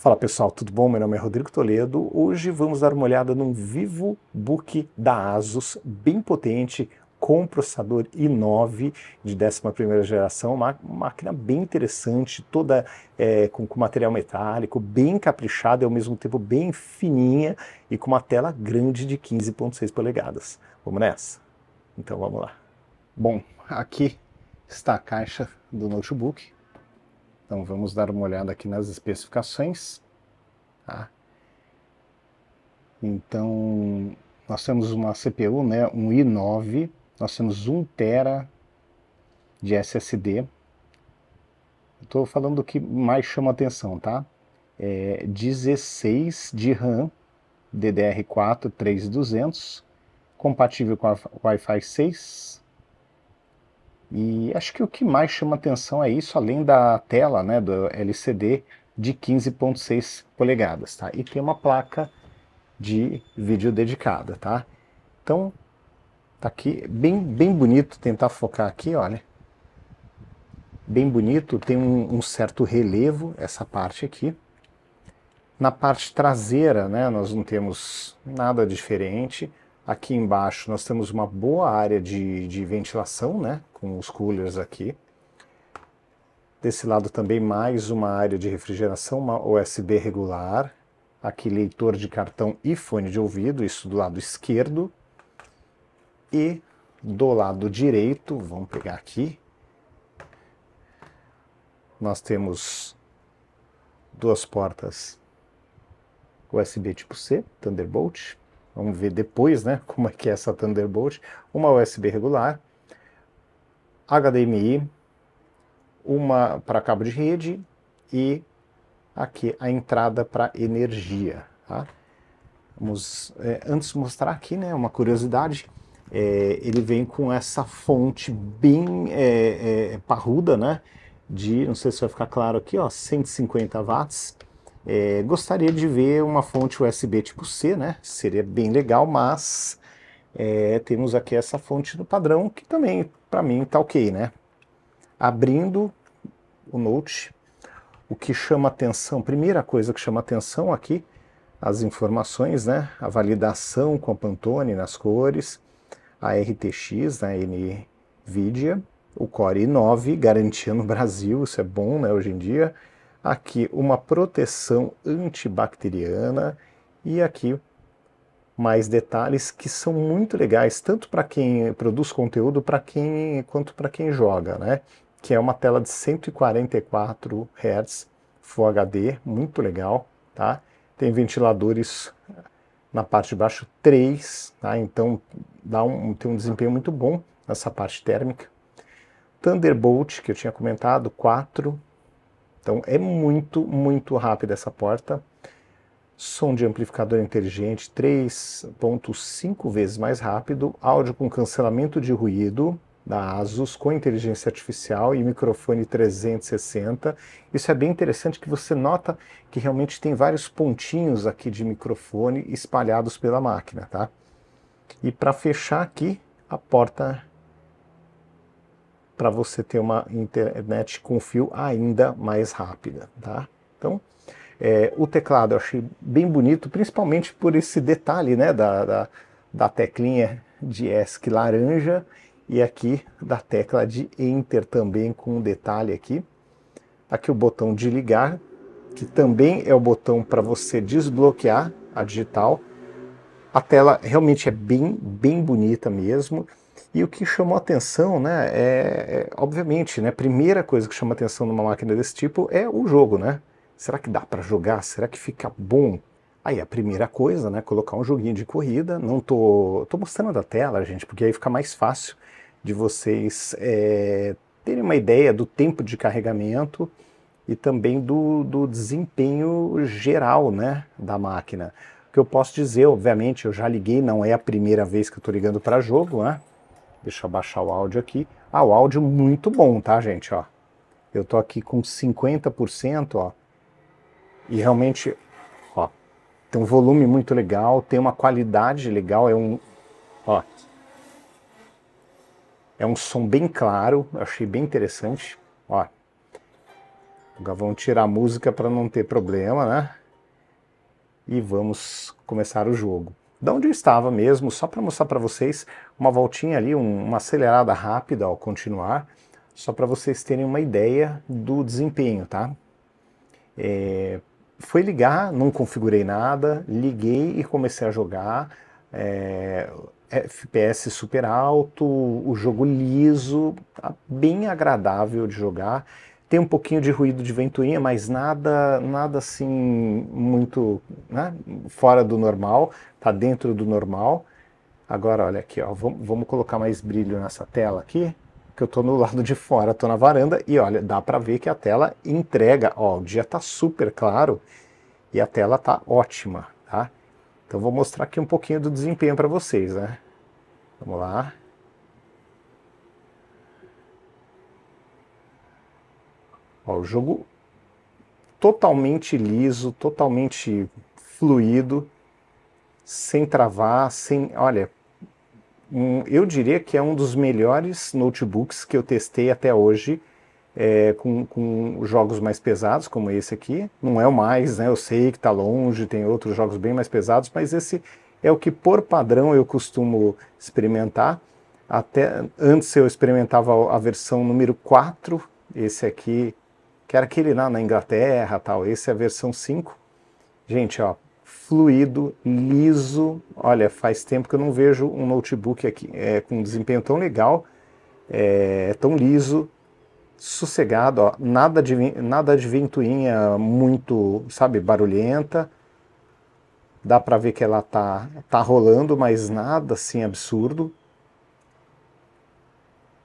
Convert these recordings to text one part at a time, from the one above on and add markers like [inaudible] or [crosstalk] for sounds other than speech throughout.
Fala pessoal, tudo bom? Meu nome é Rodrigo Toledo. Hoje vamos dar uma olhada num vivo book da Asus, bem potente, com processador i9 de 11 geração, uma máquina bem interessante, toda é, com, com, material metálico, bem caprichada e ao mesmo tempo bem fininha e com uma tela grande de 15.6 polegadas. Vamos nessa? Então vamos lá. Bom, aqui está a caixa do notebook, então vamos dar uma olhada aqui nas especificações. Tá? Então nós temos uma CPU, né, um i9, nós temos 1 tera de SSD. Estou falando do que mais chama atenção, tá? É 16 de RAM DDR4 3200, compatível com a Wi-Fi 6, e acho que o que mais chama atenção é isso, além da tela né, do LCD de 15.6 polegadas, tá? E tem uma placa de vídeo dedicada, tá? Então, tá aqui, bem, bem bonito, tentar focar aqui, olha. Bem bonito, tem um, um certo relevo essa parte aqui. Na parte traseira, né, nós não temos nada diferente, Aqui embaixo nós temos uma boa área de, de ventilação, né? Com os coolers aqui. Desse lado também mais uma área de refrigeração, uma USB regular. Aqui leitor de cartão e fone de ouvido, isso do lado esquerdo. E do lado direito, vamos pegar aqui, nós temos duas portas USB tipo C, Thunderbolt, vamos ver depois, né, como é que é essa Thunderbolt, uma USB regular, HDMI, uma para cabo de rede e aqui a entrada para energia, tá? Vamos é, antes mostrar aqui, né, uma curiosidade, é, ele vem com essa fonte bem é, é parruda, né, de, não sei se vai ficar claro aqui, ó, 150 watts, é, gostaria de ver uma fonte USB tipo C, né? Seria bem legal, mas é, temos aqui essa fonte do padrão, que também, para mim, tá ok, né? Abrindo o Note, o que chama atenção, primeira coisa que chama atenção aqui, as informações, né? A validação com a Pantone nas cores, a RTX, né? NVIDIA, o Core i9, garantia no Brasil, isso é bom, né? Hoje em dia aqui uma proteção antibacteriana e aqui mais detalhes que são muito legais tanto para quem produz conteúdo para quem quanto para quem joga, né? Que é uma tela de 144 Hz Full HD, muito legal, tá? Tem ventiladores na parte de baixo 3, tá? Então dá um, tem um desempenho muito bom nessa parte térmica. Thunderbolt, que eu tinha comentado, 4, então é muito, muito rápida essa porta. Som de amplificador inteligente 3.5 vezes mais rápido, áudio com cancelamento de ruído da ASUS com inteligência artificial e microfone 360. Isso é bem interessante que você nota que realmente tem vários pontinhos aqui de microfone espalhados pela máquina, tá? E para fechar aqui, a porta para você ter uma internet com fio ainda mais rápida, tá? Então, é, o teclado eu achei bem bonito, principalmente por esse detalhe, né, da, da, da teclinha de ESC laranja e aqui da tecla de Enter também com um detalhe aqui. Aqui o botão de ligar, que também é o botão para você desbloquear a digital. A tela realmente é bem, bem bonita mesmo. E o que chamou atenção, né, é, é obviamente, né, a primeira coisa que chama atenção numa máquina desse tipo é o jogo, né? Será que dá para jogar? Será que fica bom? Aí a primeira coisa, né, colocar um joguinho de corrida. Não tô, tô mostrando da tela, gente, porque aí fica mais fácil de vocês é, terem uma ideia do tempo de carregamento e também do, do desempenho geral, né, da máquina. O que eu posso dizer, obviamente, eu já liguei, não é a primeira vez que eu estou ligando para jogo, né? Deixa eu baixar o áudio aqui. Ah, o áudio muito bom, tá, gente? Ó, eu tô aqui com 50%, ó. E realmente, ó, tem um volume muito legal, tem uma qualidade legal, é um, ó. É um som bem claro, eu achei bem interessante, ó. Agora vamos tirar a música para não ter problema, né? E vamos começar o jogo de onde eu estava mesmo, só para mostrar para vocês uma voltinha ali, um, uma acelerada rápida ao continuar, só para vocês terem uma ideia do desempenho, tá? É, foi ligar, não configurei nada, liguei e comecei a jogar, é, FPS super alto, o jogo liso, tá bem agradável de jogar, tem um pouquinho de ruído de ventoinha, mas nada, nada assim muito né, fora do normal, está dentro do normal. Agora, olha aqui, ó, vamos, vamos colocar mais brilho nessa tela aqui, que eu estou no [laughs] lado de fora, estou na varanda, e olha, dá para ver que a tela entrega, ó, o dia está super claro, e a tela está ótima, tá? Então vou mostrar aqui um pouquinho do desempenho para vocês, né? Vamos lá. Ó, o jogo totalmente liso, totalmente fluido, sem travar, sem. Olha, um, eu diria que é um dos melhores notebooks que eu testei até hoje. É, com, com, jogos mais pesados, como esse aqui. Não é o mais, né? Eu sei que está longe, tem outros jogos bem mais pesados, mas esse é o que, por padrão, eu costumo experimentar. Até antes eu experimentava a versão número 4, esse aqui que era aquele lá na Inglaterra tal. Esse é a versão 5. Gente, ó, fluido, liso. Olha, faz tempo que eu não vejo um notebook aqui é, com um desempenho tão legal, é, tão liso, sossegado, ó, nada de, nada de ventoinha muito, sabe, barulhenta. Dá para ver que ela tá, tá rolando, mas nada assim absurdo.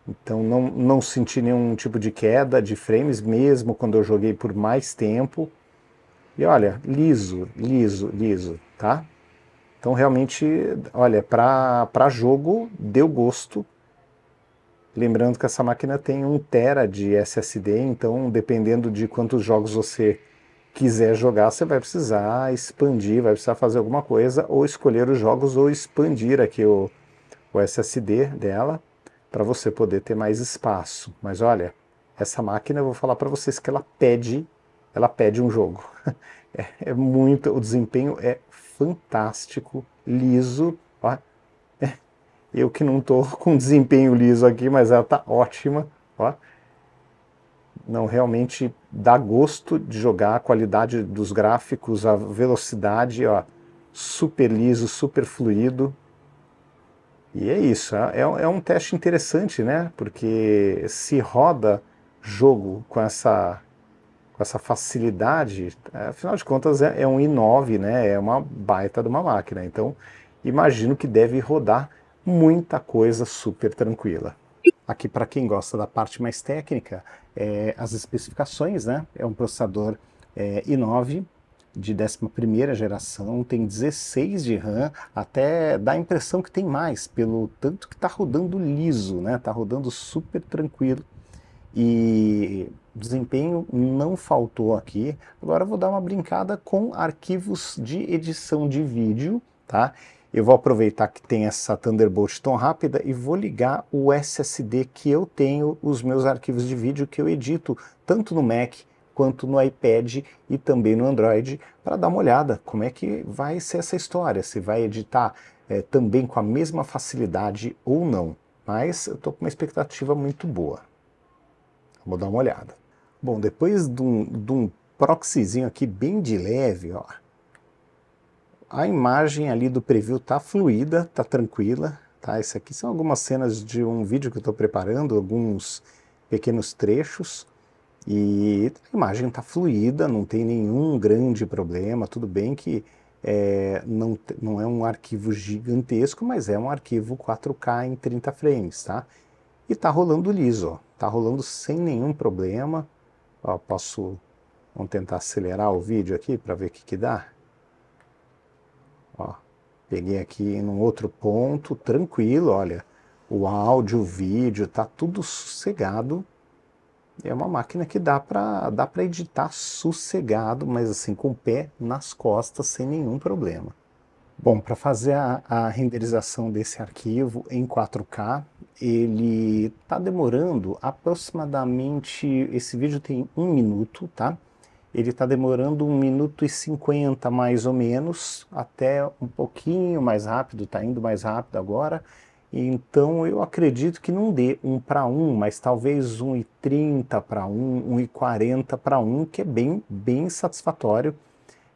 Então não, não senti nenhum tipo de queda de frames, mesmo quando eu joguei por mais tempo. E olha, liso, liso, liso, tá? Então realmente, olha, para jogo deu gosto. Lembrando que essa máquina tem 1 tera de SSD, então dependendo de quantos jogos você quiser jogar, você vai precisar expandir, vai precisar fazer alguma coisa, ou escolher os jogos, ou expandir aqui o, o SSD dela para você poder ter mais espaço. Mas olha, essa máquina, eu vou falar para vocês que ela pede, ela pede um jogo. [laughs] É, é muito, o desempenho é fantástico, liso. Ó. É, eu que não estou [laughs] com desempenho liso aqui, mas ela tá ótima. Ó. Não realmente dá gosto de jogar, a qualidade dos gráficos, a velocidade, ó, super liso, super fluido. E é isso, é, é, é um teste interessante, né? Porque se roda jogo com essa, com essa facilidade, é, afinal de contas é, é um i9, né? É uma baita de uma máquina. Então, imagino que deve rodar muita coisa super tranquila. Aqui, para quem gosta da parte mais técnica, é, as especificações, né? É um processador é, i9 de 11 geração, tem 16 de RAM, até dá a impressão que tem mais, pelo tanto que está rodando liso, né? tá rodando super tranquilo. E desempenho não faltou aqui. Agora vou dar uma brincada com arquivos de edição de vídeo, tá? Eu vou aproveitar que tem essa Thunderbolt tão rápida e vou ligar o SSD que eu tenho, os meus arquivos de vídeo que eu edito, tanto no Mac quanto no iPad e também no Android, para dar uma olhada como é que vai ser essa história, se vai editar é, também com a mesma facilidade ou não. Mas eu estou com uma expectativa muito boa. Vou dar uma olhada. Bom, depois de um, de um proxyzinho aqui bem de leve, ó, a imagem ali do preview tá fluida, tá tranquila, tá? Isso aqui são algumas cenas de um vídeo que eu estou preparando, alguns pequenos trechos. E a imagem está fluida, não tem nenhum grande problema. Tudo bem que é, não, não é um arquivo gigantesco, mas é um arquivo 4K em 30 frames, tá? E tá rolando liso, ó. tá rolando sem nenhum problema. Ó, posso, vamos tentar acelerar o vídeo aqui para ver o que, que dá. Ó, peguei aqui em um outro ponto, tranquilo, olha. O áudio, o vídeo, tá tudo sossegado é uma máquina que dá para dá editar sossegado, mas assim, com o pé nas costas, sem nenhum problema. Bom, para fazer a, a, renderização desse arquivo em 4K, ele está demorando aproximadamente, esse vídeo tem um minuto, tá? Ele está demorando 1 minuto e 50 mais ou menos, até um pouquinho mais rápido, está indo mais rápido agora, então eu acredito que não dê 1 para 1, mas talvez 1,30 para 1, 1,40 para 1, que é bem, bem satisfatório.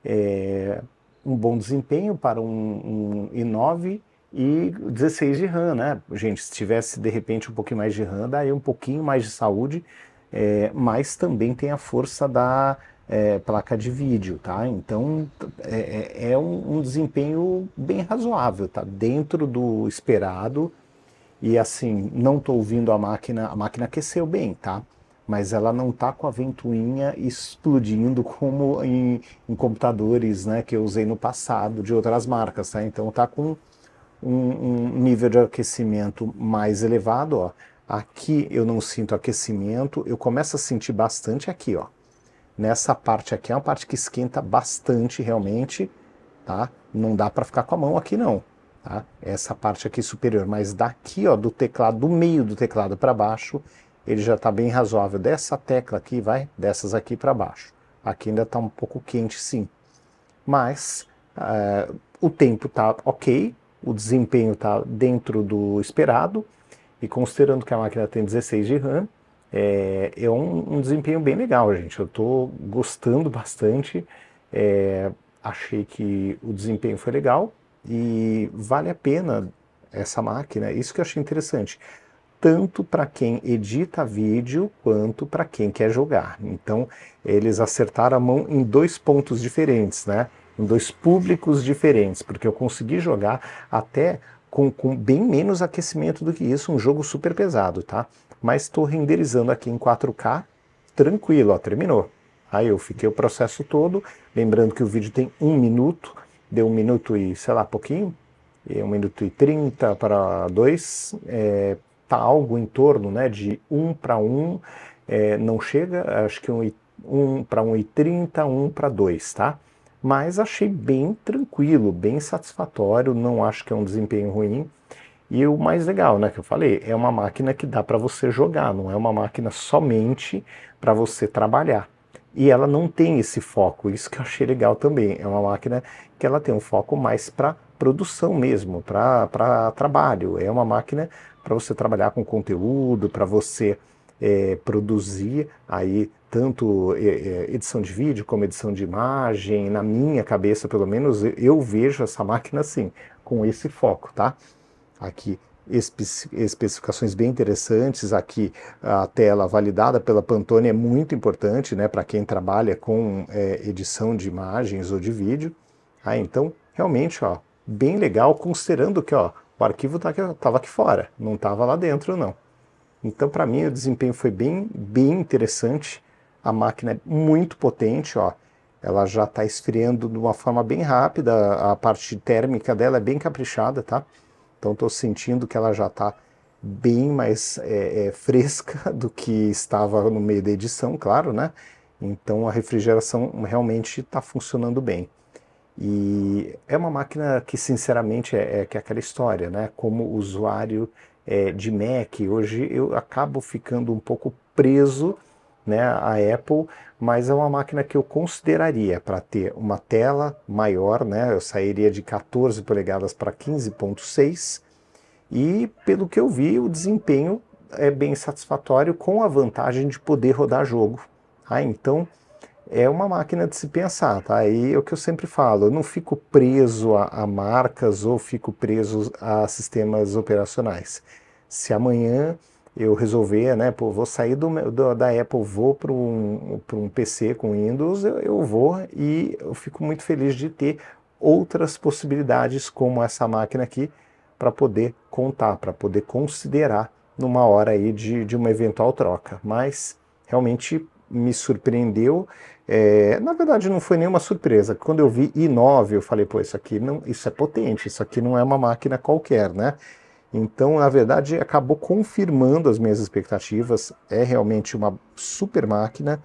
É um bom desempenho para um, um i9 e 16 de RAM, né? Gente, se tivesse de repente um pouquinho mais de RAM, daria um pouquinho mais de saúde, é, mas também tem a força da é, placa de vídeo, tá? Então é, é, é um, um, desempenho bem razoável, tá? Dentro do esperado e assim não estou ouvindo a máquina, a máquina aqueceu bem, tá? Mas ela não tá com a ventoinha explodindo como em, em computadores, né? Que eu usei no passado de outras marcas, tá? Então tá com um, um nível de aquecimento mais elevado, ó. Aqui eu não sinto aquecimento, eu começo a sentir bastante aqui, ó nessa parte aqui, é uma parte que esquenta bastante realmente, tá? Não dá para ficar com a mão aqui não, tá? Essa parte aqui superior, mas daqui, ó, do teclado, do meio do teclado para baixo, ele já está bem razoável. Dessa tecla aqui, vai, dessas aqui para baixo. Aqui ainda está um pouco quente sim, mas uh, o tempo tá ok, o desempenho tá dentro do esperado, e considerando que a máquina tem 16 de RAM, é, é um, um, desempenho bem legal, gente. Eu estou gostando bastante. É, achei que o desempenho foi legal e vale a pena essa máquina. Isso que eu achei interessante, tanto para quem edita vídeo quanto para quem quer jogar. Então, eles acertaram a mão em dois pontos diferentes, né? Em dois públicos diferentes, porque eu consegui jogar até com, com bem menos aquecimento do que isso, um jogo super pesado, tá? mas estou renderizando aqui em 4K, tranquilo, ó, terminou. Aí eu fiquei o processo todo, lembrando que o vídeo tem um minuto, deu um minuto e sei lá pouquinho, e um minuto e trinta para dois, é, tá algo em torno né, de um para um, é, não chega, acho que um, um para um e trinta, um para dois, tá? Mas achei bem tranquilo, bem satisfatório, não acho que é um desempenho ruim, e o mais legal, né, que eu falei, é uma máquina que dá para você jogar, não é uma máquina somente para você trabalhar. E ela não tem esse foco, isso que eu achei legal também. É uma máquina que ela tem um foco mais para produção mesmo, para trabalho. É uma máquina para você trabalhar com conteúdo, para você é, produzir aí tanto é, é, edição de vídeo como edição de imagem. Na minha cabeça, pelo menos, eu vejo essa máquina assim, com esse foco, tá? Aqui especificações bem interessantes aqui a tela validada pela Pantone é muito importante né para quem trabalha com é, edição de imagens ou de vídeo ah, então realmente ó bem legal considerando que ó o arquivo tá aqui, tava aqui fora não tava lá dentro não então para mim o desempenho foi bem bem interessante a máquina é muito potente ó ela já está esfriando de uma forma bem rápida a parte térmica dela é bem caprichada tá então estou sentindo que ela já está bem mais é, é, fresca [laughs] do que estava no meio da edição, claro, né? Então a refrigeração realmente está funcionando bem. E é uma máquina que, sinceramente, é, é, que é aquela história, né? Como usuário é, de Mac, hoje eu acabo ficando um pouco preso né, a Apple, mas é uma máquina que eu consideraria para ter uma tela maior, né, eu sairia de 14 polegadas para 15.6 e pelo que eu vi o desempenho é bem satisfatório com a vantagem de poder rodar jogo. Ah, então é uma máquina de se pensar, tá? E é o que eu sempre falo, eu não fico preso a, a, marcas ou fico preso a sistemas operacionais. Se amanhã eu resolver, né, pô, vou sair do, do da Apple, vou para um, um PC com Windows, eu, eu vou e eu fico muito feliz de ter outras possibilidades como essa máquina aqui para poder contar, para poder considerar numa hora aí de, de uma eventual troca. Mas realmente me surpreendeu. É, na verdade, não foi nenhuma surpresa. Quando eu vi i9, eu falei, pô, isso aqui não, isso é potente, isso aqui não é uma máquina qualquer, né? Então, na verdade, acabou confirmando as minhas expectativas. É realmente uma super máquina,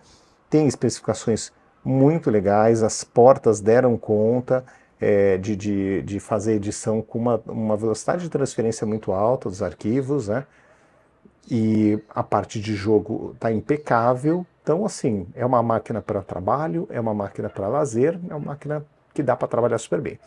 tem especificações muito legais, as portas deram conta é, de, de, de, fazer edição com uma, uma velocidade de transferência muito alta dos arquivos, né? E a parte de jogo está impecável. Então, assim, é uma máquina para trabalho, é uma máquina para lazer, é uma máquina que dá para trabalhar super bem.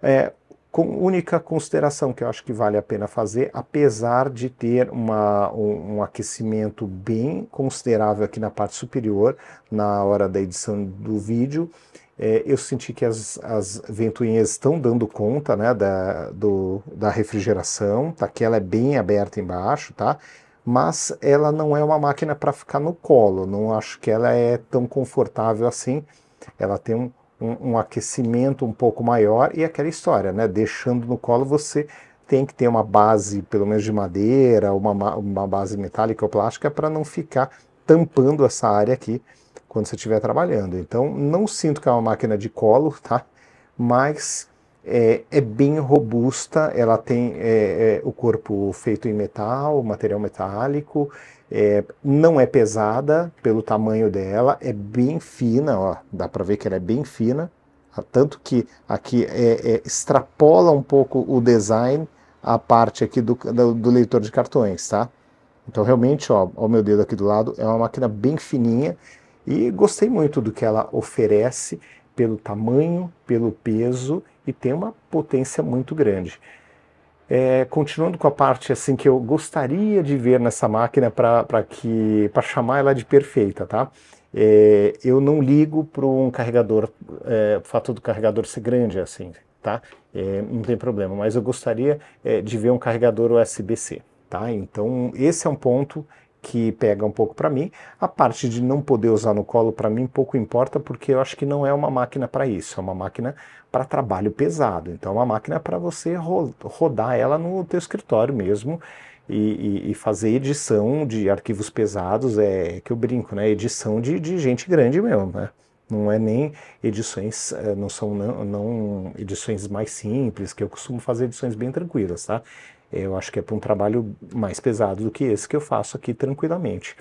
É, com única consideração que eu acho que vale a pena fazer, apesar de ter uma, um, um, aquecimento bem considerável aqui na parte superior, na hora da edição do vídeo, é, eu senti que as, as ventoinhas estão dando conta né, da, do, da refrigeração, tá? que ela é bem aberta embaixo, tá? mas ela não é uma máquina para ficar no colo, não acho que ela é tão confortável assim, ela tem um, um, um, aquecimento um pouco maior e aquela história, né? Deixando no colo você tem que ter uma base, pelo menos de madeira, uma, uma base metálica ou plástica para não ficar tampando essa área aqui quando você estiver trabalhando. Então, não sinto que é uma máquina de colo, [laughs] tá? Mas é, é bem robusta, ela tem é, é, o corpo feito em metal, material metálico, é, não é pesada pelo tamanho dela, é bem fina, ó, dá para ver que ela é bem fina, tanto que aqui é, é, extrapola um pouco o design a parte aqui do, do, do, leitor de cartões, tá? Então realmente, ó, o meu dedo aqui do lado, é uma máquina bem fininha e gostei muito do que ela oferece pelo tamanho, pelo peso e tem uma potência muito grande. É, continuando com a parte assim que eu gostaria de ver nessa máquina para que para chamar ela de perfeita, tá? É, eu não ligo para um carregador, é, o fato do carregador ser grande assim, tá? É, não tem problema, mas eu gostaria é, de ver um carregador USB-C, tá? Então esse é um ponto que pega um pouco para mim. A parte de não poder usar no colo para mim pouco importa porque eu acho que não é uma máquina para isso, é uma máquina para trabalho pesado. Então é uma máquina para você ro rodar ela no teu escritório mesmo e, e, e, fazer edição de arquivos pesados, é que eu brinco, né? Edição de, de gente grande mesmo, né? Não é nem edições, eh, não são não, não edições mais simples, que eu costumo fazer edições bem tranquilas, tá? eu acho que é para um trabalho mais pesado do que esse que eu faço aqui tranquilamente.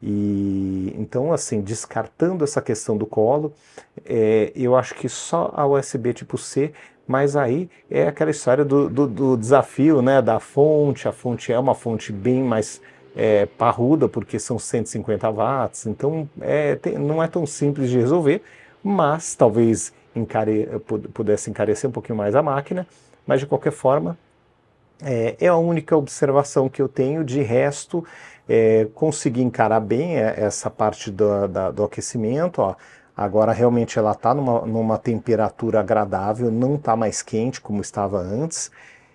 E então, assim, descartando essa questão do colo, é, eu acho que só a USB tipo C, mas aí é aquela história do, do, do desafio, né? Da fonte, a fonte é uma fonte bem mais é, parruda, porque são 150 watts, então é, tem, não é tão simples de resolver, mas talvez encare, pudesse encarecer um pouquinho mais a máquina, mas de qualquer forma é, é a única observação que eu tenho, de resto, é, consegui encarar bem é, essa parte do, da, do aquecimento, ó. Agora realmente ela está numa, numa temperatura agradável, não está mais quente como estava antes.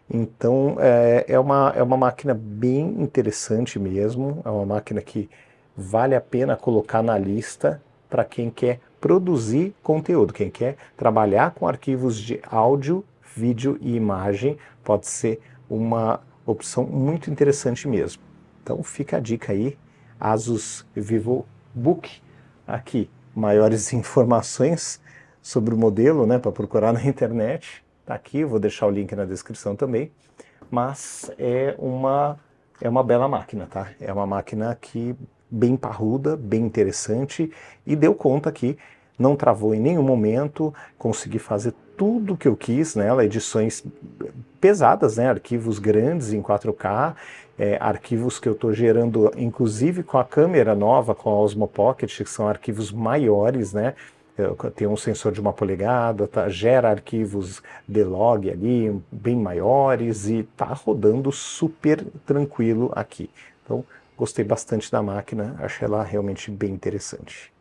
Então é, é, uma, é uma máquina bem interessante mesmo, é uma máquina que vale a pena colocar na lista para quem quer produzir conteúdo, quem quer trabalhar com arquivos de áudio, vídeo e imagem, pode ser uma opção muito interessante mesmo. Então fica a dica aí, Asus VivoBook, aqui maiores [laughs] informações sobre o modelo, né, para procurar na internet, tá aqui, vou deixar o link na descrição também, mas é uma é uma bela máquina, tá? É uma máquina que bem parruda, bem interessante e deu conta aqui, não travou em nenhum momento, consegui fazer tudo que eu quis nela, né, é edições pesadas, né? arquivos grandes em 4K, é, arquivos que eu estou gerando, inclusive com a câmera nova, com a Osmo Pocket, que são arquivos maiores, né? tem um sensor de uma polegada, tá, gera arquivos de log ali, bem maiores, e tá rodando super tranquilo aqui. Então, gostei bastante da máquina, achei ela realmente bem interessante.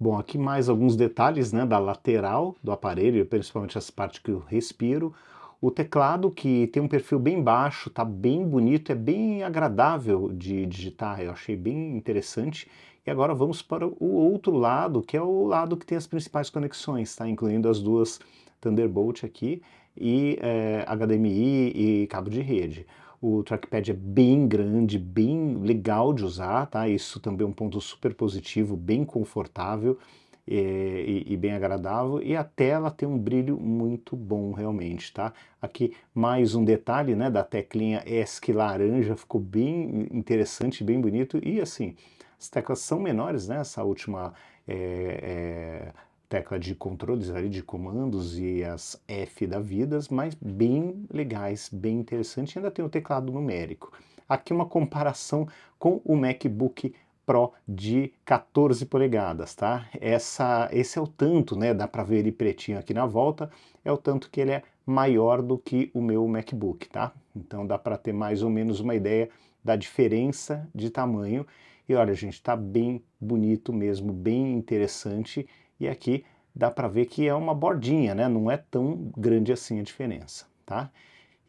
Bom, aqui mais alguns detalhes né, da lateral do aparelho, principalmente essa parte que eu respiro. O teclado, que tem um perfil bem baixo, tá bem bonito, é bem agradável de digitar, eu achei bem interessante. E agora vamos para o outro lado, que é o lado que tem as principais conexões, tá? incluindo as duas Thunderbolt aqui e é, eh, HDMI e cabo de rede. O trackpad é bem grande, bem legal de usar, tá? Isso também é um ponto super positivo, bem confortável e, é, e, e bem agradável. E a tela tem um brilho muito bom realmente, tá? Aqui mais um detalhe, né, da teclinha ESC laranja, ficou bem interessante, bem bonito e assim as teclas são menores, né? Essa última é, é, tecla de controles ali, de comandos e as F da vidas, mas bem legais, bem interessante. ainda tem o teclado numérico. Aqui uma comparação com o MacBook Pro de 14 polegadas, tá? Essa, esse é o tanto, né? Dá para ver ele pretinho aqui na volta, é o tanto que ele é maior do que o meu MacBook, tá? Então dá para ter mais ou menos uma ideia da diferença de tamanho. E olha, gente, tá bem bonito mesmo, bem interessante e aqui dá para ver que é uma bordinha, né? Não é tão grande assim a diferença, tá?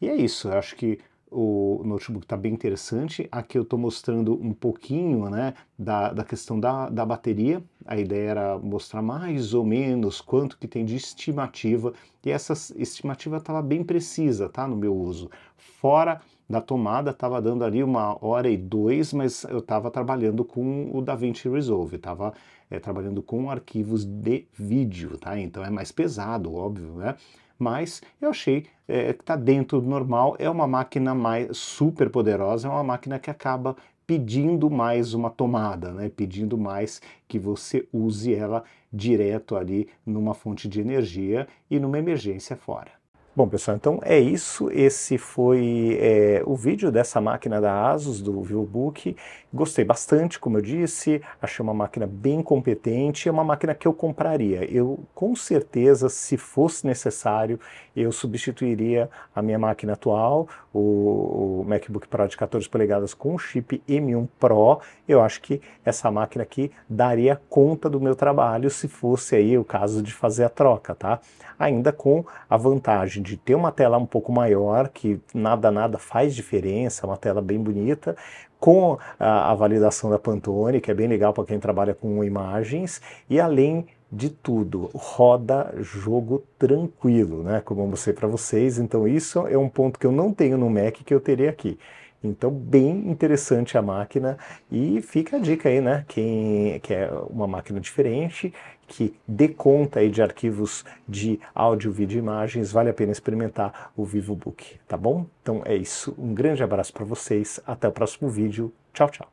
E é isso, eu acho que o notebook está bem interessante. Aqui eu estou mostrando um pouquinho né, da, da questão da, da bateria. A ideia era mostrar mais ou menos quanto que tem de estimativa. E essa estimativa estava bem precisa tá, no meu uso. Fora da tomada, estava dando ali uma hora e dois, mas eu estava trabalhando com o DaVinci Resolve. Estava é, trabalhando com arquivos de vídeo, tá? Então é mais pesado, óbvio, né? Mas eu achei é, que está dentro do normal, é uma máquina mais super poderosa, é uma máquina que acaba pedindo mais uma tomada, né? pedindo mais que você use ela direto ali numa fonte de energia e numa emergência fora. Bom, pessoal, então é isso. Esse foi é, o vídeo dessa máquina da Asus, do VivoBook. Gostei bastante, como eu disse. Achei uma máquina bem competente. É uma máquina que eu compraria. Eu, com certeza, se fosse necessário, eu substituiria a minha máquina atual, o, o MacBook Pro de 14 polegadas com o chip M1 Pro. Eu acho que essa máquina aqui daria conta do meu trabalho se fosse aí o caso de fazer a troca, tá? Ainda com a vantagem de de ter uma tela um pouco maior, que nada, nada faz diferença, é uma tela bem bonita, com a, a validação da Pantone, que é bem legal para quem trabalha com imagens, e além de tudo, roda jogo tranquilo, né? Como eu mostrei para vocês, então isso é um ponto que eu não tenho no Mac que eu teria aqui. Então, bem interessante a máquina e fica a dica aí, né? Quem quer uma máquina diferente que dê conta aí de arquivos de áudio, vídeo e imagens, vale a pena experimentar o VivoBook, tá bom? Então é isso, um grande abraço para vocês, até o próximo vídeo, tchau, tchau!